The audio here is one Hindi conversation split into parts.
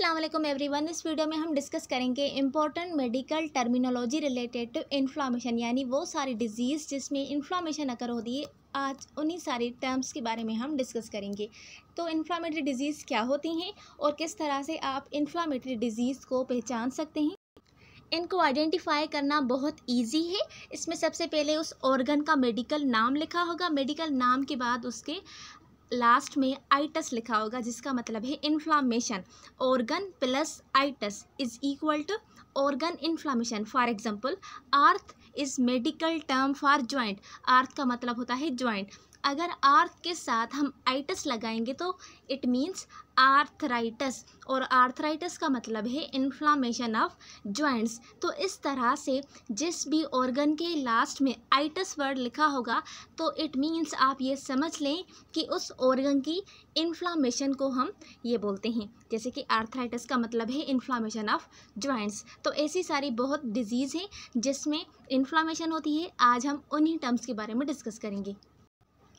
असलम एवरी वन इस वीडियो में हम डिस्कस करेंगे important medical terminology related to inflammation यानी वो सारी डिजीज़ जिसमें इन्फ्लामेशन अगर होती है आज उन्हीं सारी टर्म्स के बारे में हम डिस्कस करेंगे तो इन्फ्लामेटरी डिजीज़ क्या होती हैं और किस तरह से आप इन्फ्लामेटरी डिजीज़ को पहचान सकते हैं इनको आइडेंटिफाई करना बहुत इजी है इसमें सबसे पहले उस ऑर्गन का मेडिकल नाम लिखा होगा मेडिकल नाम के बाद उसके लास्ट में आइटस लिखा होगा जिसका मतलब है inflammation organ plus itis is equal to organ inflammation for example arth is medical term for joint arth का मतलब होता है ज्वाइंट अगर आर्थ के साथ हम आइटस लगाएंगे तो इट मीन्स आर्थराइटिस और आर्थराइटिस का मतलब है इन्फ्लामेशन ऑफ जॉइंट्स तो इस तरह से जिस भी ऑर्गन के लास्ट में आइटस वर्ड लिखा होगा तो इट मींस आप ये समझ लें कि उस ऑर्गन की इन्फ्लामेशन को हम ये बोलते हैं जैसे कि आर्थराइटिस का मतलब है इन्फ्लामेशन ऑफ जॉइंट्स तो ऐसी सारी बहुत डिजीज़ हैं जिसमें इन्फ्लामेशन होती है आज हम उन्हीं टर्म्स के बारे में डिस्कस करेंगे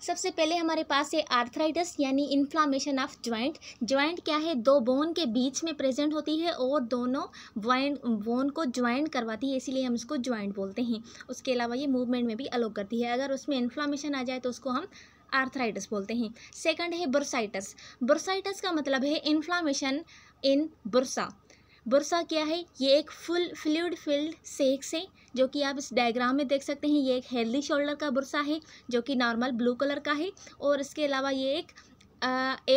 सबसे पहले हमारे पास है आर्थराइटिस यानी इन्फ्लामेशन ऑफ ज्वाइंट ज्वाइंट क्या है दो बोन के बीच में प्रेजेंट होती है और दोनों वाइन बोन को ज्वाइंट करवाती है इसीलिए हम इसको ज्वाइंट बोलते हैं उसके अलावा ये मूवमेंट में भी अलोक करती है अगर उसमें इन्फ्लामेशन आ जाए तो उसको हम आर्थराइटिस बोलते हैं सेकंड है बुरसाइटस बुरसाइटस का मतलब है इन्फ्लामेशन इन बुरसा बुरसा क्या है ये एक फुल फ्लूड फिल्ड सेक्स है जो कि आप इस डायग्राम में देख सकते हैं ये एक हेल्दी शोल्डर का बुरसा है जो कि नॉर्मल ब्लू कलर का है और इसके अलावा ये एक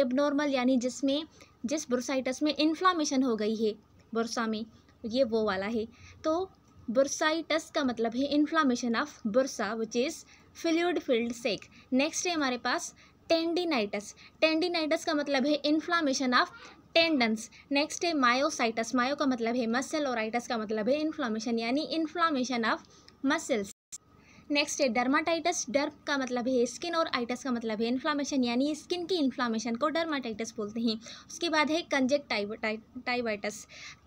एब नॉर्मल यानी जिसमें जिस बुरसाइटस में इन्फ्लामेशन हो गई है बुरसा में ये वो वाला है तो बुरसाइटस का मतलब है inflammation of bursa which is fluid filled sac next है हमारे पास टेंडिनाइटस टेंडिनाइटस का मतलब है इन्फ्लामेशन ऑफ टेंडन्स नेक्स्ट है मायोसाइटस मायो का मतलब है मसल और आइटस का मतलब है इन्फ्लामेशन यानी इन्फ्लामेशन ऑफ मसल्स नेक्स्ट है डर्माटाइटस डर्म का मतलब है स्किन और आइटस का मतलब है इन्फ्लामेशन यानी स्किन की इन्फ्लामेशन को डर्माटाइटस बोलते हैं उसके बाद है कंजेक्टाइवाइटस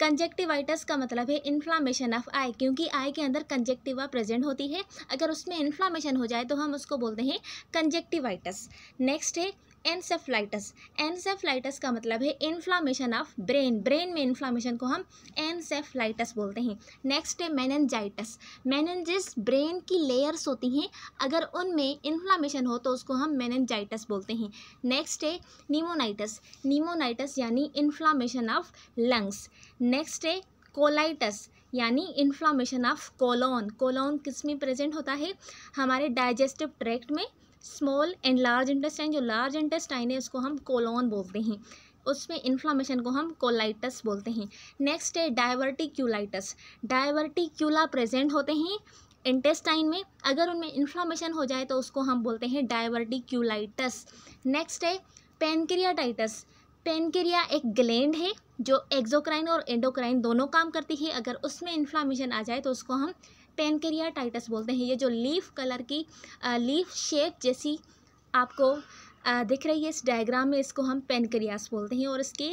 कंजेक्टिवाइटस का मतलब है इन्फ्लामेशन ऑफ आई क्योंकि आई के अंदर कंजेक्टिवा प्रेजेंट होती है अगर उसमें इन्फ्लामेशन हो जाए तो हम उसको बोलते हैं कंजेक्टिवाइटस नेक्स्ट है एनसेफ्लाइटस एनसेफ्लाइटस का मतलब है इन्फ्लामेशन ऑफ ब्रेन ब्रेन में इन्फ्लामेशन को हम एनसेफ्लाइटस बोलते हैं नेक्स्ट है मैनजाइटस मैनजिस ब्रेन की लेयर्स होती हैं अगर उनमें इन्फ्लामेशन हो तो उसको हम मैनजाइटस बोलते हैं नेक्स्ट है नीमोनाइटस नीमोनाइटस यानी इन्फ्लामेशन ऑफ लंग्स नेक्स्ट है कोलाइटस यानी इन्फ्लामेशन ऑफ कोलोन कोलोन किस में प्रेजेंट होता है हमारे डाइजेस्टिव ट्रैक्ट में स्मॉल एंड लार्ज इंटेस्टाइन जो लार्ज इंटेस्टाइन है उसको हम कोलोन बोलते हैं उसमें इन्फ्लामेशन को हम कोलाइटस बोलते हैं नेक्स्ट है डायवर्टिक्यूलाइटस डायवर्टिक्यूला प्रेजेंट होते हैं इंटेस्टाइन में अगर उनमें इन्फ्लामेशन हो जाए तो उसको हम बोलते हैं डायवर्टिक्यूलाइटस नेक्स्ट है पेनक्रियाटाइटस पेनक्रिया एक ग्लैंड है जो एक्जोक्राइन और एंडोक्राइन दोनों काम करती है अगर उसमें इन्फ्लामेशन आ जाए तो उसको हम पेनक्रिया टाइटस बोलते हैं ये जो लीफ कलर की लीफ शेप जैसी आपको आ, दिख रही है इस डायग्राम में इसको हम पेनक्रियास बोलते हैं और इसके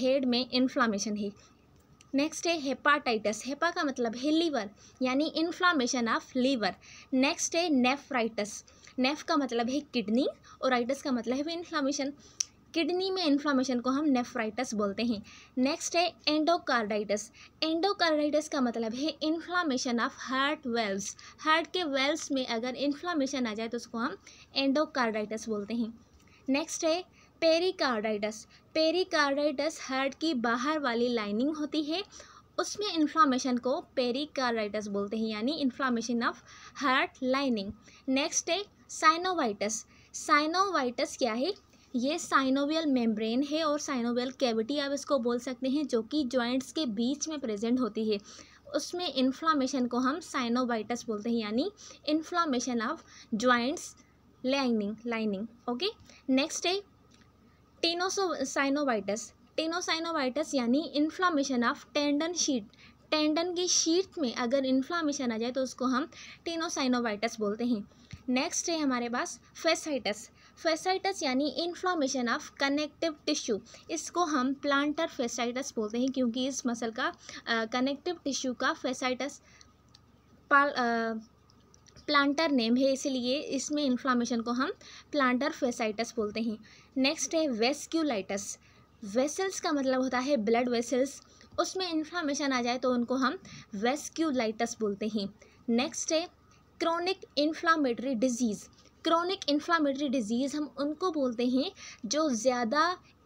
हेड में इन्फ्लामेशन है नेक्स्ट है हेपाटाइटस हेपा का मतलब है लीवर यानी इन्फ्लामेशन ऑफ लीवर नेक्स्ट है नेफ्राइटस नेफ का मतलब है किडनी और राइटस का मतलब है इन्फ्लामेशन किडनी में इन्फ्लामेशन को हम नेफ्राइटस बोलते हैं नेक्स्ट है एंडोकार्डाइटस एंडोकार्डाइटस का मतलब है inflammation of heart valves heart के वेल्व्स में अगर इन्फ्लामेशन आ जाए तो उसको हम एंडोकार्डाइटस बोलते हैं नेक्स्ट है पेरिकार्डाइटस पेरिकार्डाइटस हार्ट की बाहर वाली लाइनिंग होती है उसमें इन्फ्लामेशन को पेरिकार्डाइटस बोलते हैं यानी inflammation of heart lining next है साइनोवाइटस साइनोवाइटस क्या है ये साइनोवियल मेम्ब्रेन है और साइनोवियल कैविटी आप इसको बोल सकते हैं जो कि जॉइंट्स के बीच में प्रेजेंट होती है उसमें इन्फ्लामेशन को हम साइनोबाइटस बोलते हैं यानी inflammation of joints lining lining okay next है टेनोसो साइनोवाइटस टेनोसाइनोवाइटस यानी inflammation of tendon sheath tendon की शीट में अगर इन्फ्लामेशन आ जाए तो उसको हम टेनोसाइनोवाइटस बोलते हैं नेक्स्ट है हमारे पास फेसाइटस फेसाइटस यानी इन्फ्लामेशन ऑफ कनेक्टिव टिश्यू इसको हम प्लांटर फेसाइटस बोलते हैं क्योंकि इस मसल का कनेक्टिव टिश्यू का फेसाइटस पाल आ, प्लांटर नेम है इसलिए इसमें इन्फ्लामेशन को हम प्लांटर फेसाइटस बोलते हैं नेक्स्ट है वेस्क्यूलाइटस वेसल्स का मतलब होता है ब्लड वेसल्स उसमें इन्फ्लामेशन आ जाए तो उनको हम वेस्क्यूलाइटस बोलते हैं नेक्स्ट है chronic inflammatory disease chronic inflammatory disease हम उनको बोलते हैं जो ज़्यादा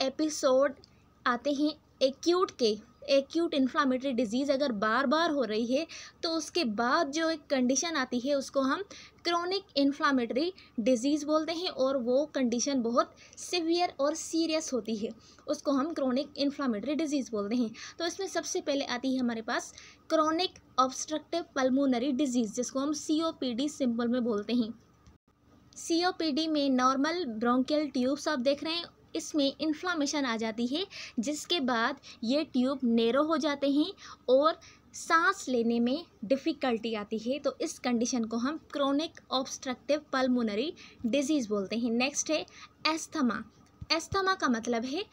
एपिसोड आते हैं एक्यूट के एक्यूट इन्फ्लामेटरी डिजीज़ अगर बार बार हो रही है तो उसके बाद जो एक कंडीशन आती है उसको हम क्रोनिक इन्फ्लामेटरी डिजीज़ बोलते हैं और वो कंडीशन बहुत सिवियर और सीरियस होती है उसको हम क्रोनिक इन्फ्लामेटरी डिजीज़ बोलते हैं तो इसमें सबसे पहले आती है हमारे पास क्रॉनिक ऑब्स्ट्रक्टिव पल्मोनरी डिजीज़ जिसको हम सी सिंपल में बोलते हैं सीओपीडी में नॉर्मल ब्रोंकियल ट्यूब्स आप देख रहे हैं इसमें इन्फ्लामेशन आ जाती है जिसके बाद ये ट्यूब नेरो हो जाते हैं और सांस लेने में डिफ़िकल्टी आती है तो इस कंडीशन को हम क्रोनिक ऑब्स्ट्रक्टिव पल्मोनरी डिजीज़ बोलते हैं नेक्स्ट है एस्थमा एस्थमा का मतलब है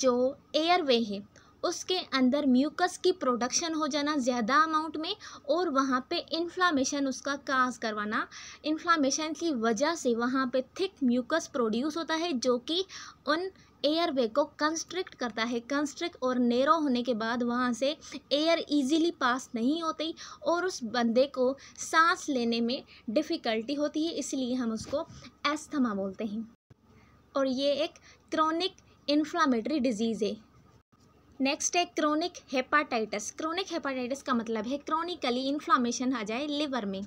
जो एयरवे है उसके अंदर म्यूकस की प्रोडक्शन हो जाना ज़्यादा अमाउंट में और वहाँ पे इन्फ्लामेशन उसका काज करवाना इन्फ्लामेशन की वजह से वहाँ पे थिक म्यूकस प्रोड्यूस होता है जो कि उन एयरवे को कंस्ट्रिक्ट करता है कंस्ट्रिक्ट और नेरो होने के बाद वहाँ से एयर इजीली पास नहीं होती और उस बंदे को सांस लेने में डिफ़िकल्टी होती है इसलिए हम उसको एस्थमा बोलते हैं और ये एक क्रॉनिक इन्फ्लामेटरी डिजीज़ है नेक्स्ट है क्रोनिक हेपाटाइटिस क्रोनिक हेपाटाइटिस का मतलब है क्रॉनिकली इन्फ्लामेशन आ जाए लिवर में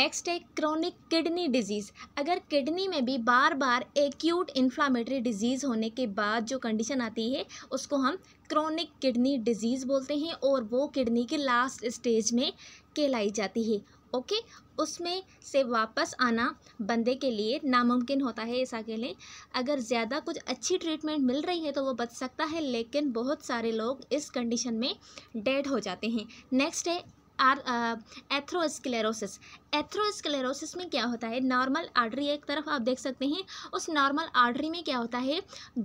नेक्स्ट है क्रोनिक किडनी डिजीज़ अगर किडनी में भी बार बार एक्यूट इन्फ्लामेटरी डिजीज़ होने के बाद जो कंडीशन आती है उसको हम क्रोनिक किडनी डिजीज़ बोलते हैं और वो किडनी के लास्ट स्टेज में कहलाई जाती है ओके उसमें से वापस आना बंदे के लिए नामुमकिन होता है ऐसा के लिए अगर ज़्यादा कुछ अच्छी ट्रीटमेंट मिल रही है तो वो बच सकता है लेकिन बहुत सारे लोग इस कंडीशन में डेड हो जाते हैं नेक्स्ट है आर एथ्रोस्क्लेरोसिस एथ्रोस्क्लेरोसिस में क्या होता है नॉर्मल आर्टरी एक तरफ आप देख सकते हैं उस नॉर्मल आर्टरी में क्या होता है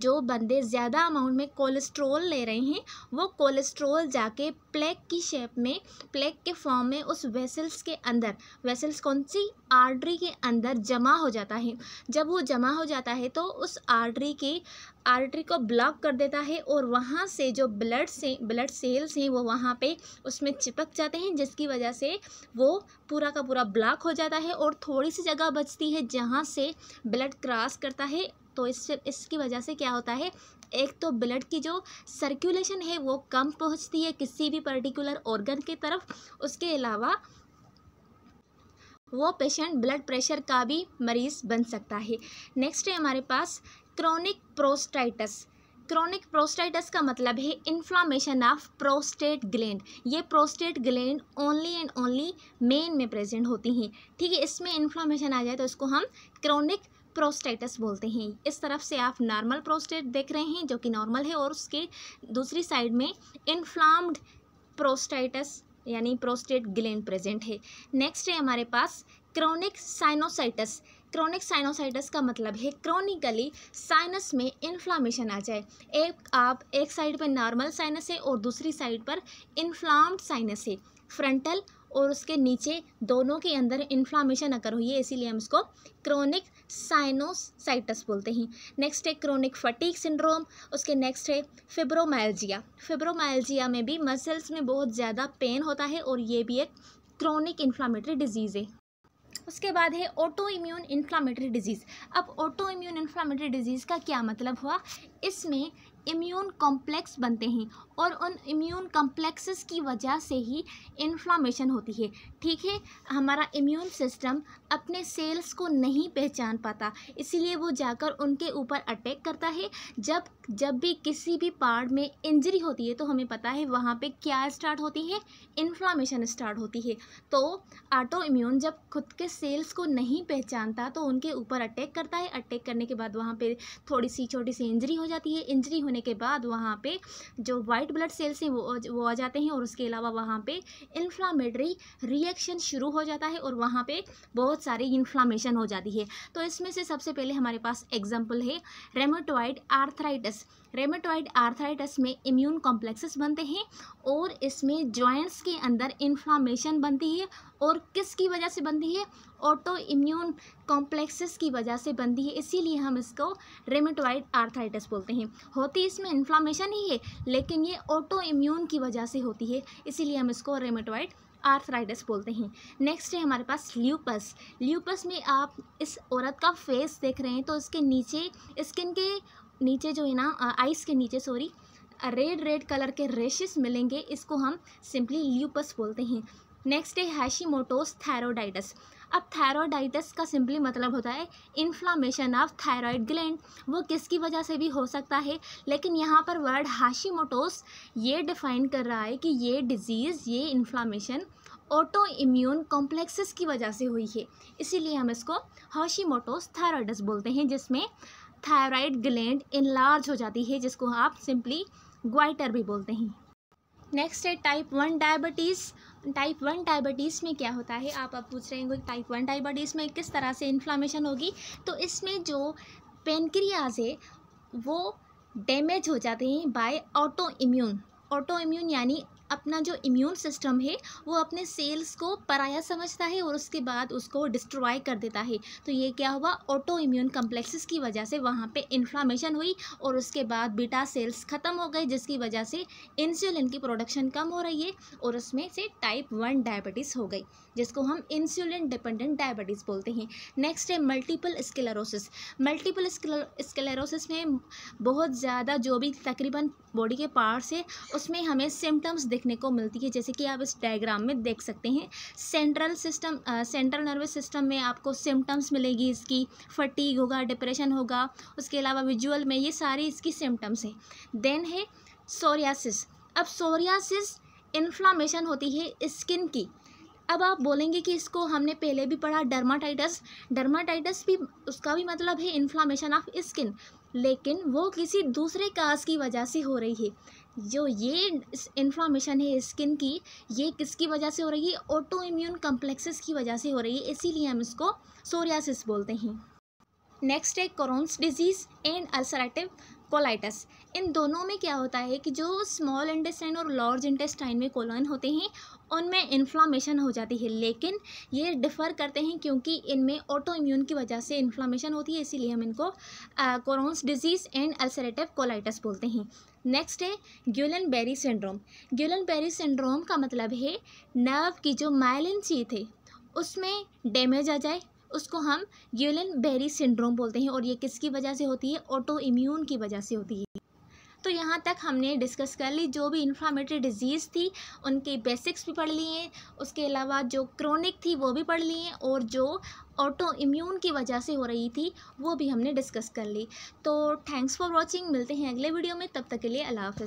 जो बंदे ज़्यादा अमाउंट में कोलेस्ट्रोल ले रहे हैं वो कोलेस्ट्रोल जाके प्लेक की शेप में प्लेक के फॉर्म में उस वेसल्स के अंदर वेसल्स कौन सी आर्टरी के अंदर जमा हो जाता है जब वो जमा हो जाता है तो उस आर्टरी के आर्टरी को ब्लॉक कर देता है और वहाँ से जो ब्लड से ब्लड सेल्स हैं वो वहाँ पे उसमें चिपक जाते हैं जिसकी वजह से वो पूरा का पूरा ब्लॉक हो जाता है और थोड़ी सी जगह बचती है जहाँ से ब्लड क्रॉस करता है तो इससे इसकी वजह से क्या होता है एक तो ब्लड की जो सर्कुलेशन है वो कम पहुँचती है किसी भी पर्टिकुलर ऑर्गन की तरफ उसके अलावा वो पेशेंट ब्लड प्रेशर का भी मरीज़ बन सकता है नेक्स्ट है हमारे पास क्रॉनिक प्रोस्टाइटस क्रॉनिक प्रोस्टाइटिस का मतलब है इन्फ्लामेशन ऑफ प्रोस्टेट ग्लैंड ये prostate gland only and only men में प्रेजेंट होती हैं ठीक है इसमें इन्फ्लामेशन आ जाए तो इसको हम क्रॉनिक प्रोस्टाइटस बोलते हैं इस तरफ से आप नॉर्मल प्रोस्टेट देख रहे हैं जो कि नॉर्मल है और उसके दूसरी साइड में इन्फ्लाम्ड प्रोस्टाइटस यानी प्रोस्टेट ग्लैंड प्रेजेंट है नेक्स्ट है हमारे पास क्रोनिक साइनोसाइटस क्रोनिक साइनोसाइटस का मतलब है क्रोनिकली साइनस में इन्फ्लामेशन आ जाए एक आप एक साइड पर नॉर्मल साइनस है और दूसरी साइड पर इन्फ्लाम्ड साइनस है फ्रंटल और उसके नीचे दोनों के अंदर इन्फ्लामेशन अकर हुई है इसीलिए हम इसको क्रोनिक साइनोसाइटस बोलते हैं नेक्स्ट है क्रोनिक फटीक सिंड्रोम उसके नेक्स्ट है फिब्रोमायल्जिया फिब्रोमायल्जिया में भी मसल्स में बहुत ज़्यादा पेन होता है और ये भी एक क्रोनिक इन्फ्लामेटरी डिजीज़ है उसके बाद है ऑटो इम्यून इन्फ्लामेटरी डिजीज़ अब ऑटो इम्यून इन्फ्लामेटरी डिजीज़ का क्या मतलब हुआ इसमें इम्यून कॉम्प्लेक्स बनते हैं और उन इम्यून कॉम्प्लेक्सेस की वजह से ही इन्फ्लामेशन होती है ठीक है हमारा इम्यून सिस्टम अपने सेल्स को नहीं पहचान पाता इसीलिए वो जाकर उनके ऊपर अटैक करता है जब जब भी किसी भी पार्ट में इंजरी होती है तो हमें पता है वहाँ पे क्या स्टार्ट होती है इन्फ्लामेशन स्टार्ट होती है तो ऑटो इम्यून जब खुद के सेल्स को नहीं पहचानता तो उनके ऊपर अटैक करता है अटैक करने के बाद वहाँ पर थोड़ी सी छोटी सी इंजरी हो जाती है इंजरी होने होने के बाद वहाँ पे जो वाइट ब्लड सेल्स हैं वो वो आ जाते हैं और उसके अलावा वहाँ पे इन्फ्लामेटरी रिएक्शन शुरू हो जाता है और वहाँ पे बहुत सारी इन्फ्लामेशन हो जाती है तो इसमें से सबसे पहले हमारे पास एग्जाम्पल है रेमोटॉइड आर्थराइटिस रेमेटॉइड आर्थराइटिस में इम्यून कॉम्प्लेक्सेस बनते हैं और इसमें जॉइंट्स के अंदर इन्फ्लामेशन बनती है और किसकी वजह से बनती है ऑटो इम्यून कॉम्प्लेक्सेस की वजह से बनती है इसीलिए हम इसको रेमेटॉइड आर्थराइटिस बोलते हैं होती इसमें इन्फ्लामेशन ही है लेकिन ये ऑटो इम्यून की वजह से होती है इसीलिए हम इसको रेमेटॉइड आर्थराइटिस बोलते हैं नेक्स्ट है हमारे पास ल्यूपस ल्यूपस में आप इस औरत का फेस देख रहे हैं तो इसके नीचे स्किन के नीचे जो है ना आइस के नीचे सॉरी रेड रेड कलर के रेशेस मिलेंगे इसको हम सिंपली ल्यूपस बोलते हैं नेक्स्ट है हैशीमोटोस थायरोडाइटस अब थायरोडाइटस का सिंपली मतलब होता है इन्फ्लामेशन ऑफ थायरॉयड ग्लैंड वो किसकी वजह से भी हो सकता है लेकिन यहाँ पर वर्ड हाशीमोटोस ये डिफाइन कर रहा है कि ये डिजीज़ ये इन्फ्लामेशन ऑटो इम्यून कॉम्प्लेक्सेस की वजह से हुई है इसीलिए हम इसको हाशीमोटोस थायरॉयडस बोलते हैं जिसमें थायराइड ग्लैंड इनलार्ज हो जाती है जिसको आप सिंपली ग्वाइटर भी बोलते हैं नेक्स्ट है type one diabetes type one diabetes में क्या होता है आप अब पूछ रहे हैं टाइप वन डायबिटीज़ में किस तरह से इन्फ्लामेशन होगी तो इसमें जो पेनक्रियाज है वो डैमेज हो जाते हैं by autoimmune autoimmune यानी अपना जो इम्यून सिस्टम है वो अपने सेल्स को पराया समझता है और उसके बाद उसको डिस्ट्रॉय कर देता है तो ये क्या हुआ ऑटो इम्यून कम्प्लेक्सेस की वजह से वहाँ पे इन्फ्लामेशन हुई और उसके बाद बीटा सेल्स ख़त्म हो गए जिसकी वजह से इंसुलिन की प्रोडक्शन कम हो रही है और उसमें से टाइप वन डायबिटीज़ हो गई जिसको हम इंसुलिन डिपेंडेंट डायबिटीज़ बोलते हैं नेक्स्ट है मल्टीपल स्क्लेरोसिस मल्टीपल स्क्लेरोसिस में बहुत ज़्यादा जो भी तकरीबन बॉडी के पार्ट्स है उसमें हमें सिम्टम्स देखने को मिलती है जैसे कि आप इस डायग्राम में देख सकते हैं central system central nervous system में आपको सिम्टम्स मिलेगी इसकी फटीग होगा डिप्रेशन होगा उसके अलावा विजुअल में ये सारी इसकी सिम्टम्स हैं देन है सोरियासिस अब सोरियासिस इन्फ्लामेशन होती है स्किन की अब आप बोलेंगे कि इसको हमने पहले भी पढ़ा डर्माटाइटस डर्माटाइटस भी उसका भी मतलब है इन्फ्लामेशन ऑफ स्किन लेकिन वो किसी दूसरे काज की वजह से हो रही है जो ये इन्फ्लामेशन है स्किन की ये किसकी वजह से हो रही है ऑटो इम्यून कम्प्लेक्सेस की वजह से हो रही है इसीलिए हम इसको सोरियासिस बोलते हैं नेक्स्ट है Crohn's disease and ulcerative colitis इन दोनों में क्या होता है कि जो स्मॉल इंटेस्टाइन और लार्ज इंटेस्टाइन में कोलन होते हैं उनमें इन्फ्लामेशन हो जाती है लेकिन ये डिफ़र करते हैं क्योंकि इनमें ऑटो इम्यून की वजह से इन्फ्लामेशन होती है इसीलिए हम इनको Crohn's disease and ulcerative colitis बोलते हैं नेक्स्ट है Guillain Barre syndrome Guillain Barre syndrome का मतलब है नर्व की जो माइलिन शीथ है उसमें डैमेज आ जाए उसको हम ग्यूलन बेरी सिंड्रोम बोलते हैं और ये किसकी वजह से होती है ऑटो इम्यून की वजह से होती है तो यहाँ तक हमने डिस्कस कर ली जो भी इन्फ्लामेटरी डिजीज़ थी उनके बेसिक्स भी पढ़ लिए उसके अलावा जो क्रोनिक थी वो भी पढ़ लिए और जो ऑटो इम्यून की वजह से हो रही थी वो भी हमने डिस्कस कर ली तो थैंक्स फॉर वॉचिंग मिलते हैं अगले वीडियो में तब तक के लिए अला हाफ़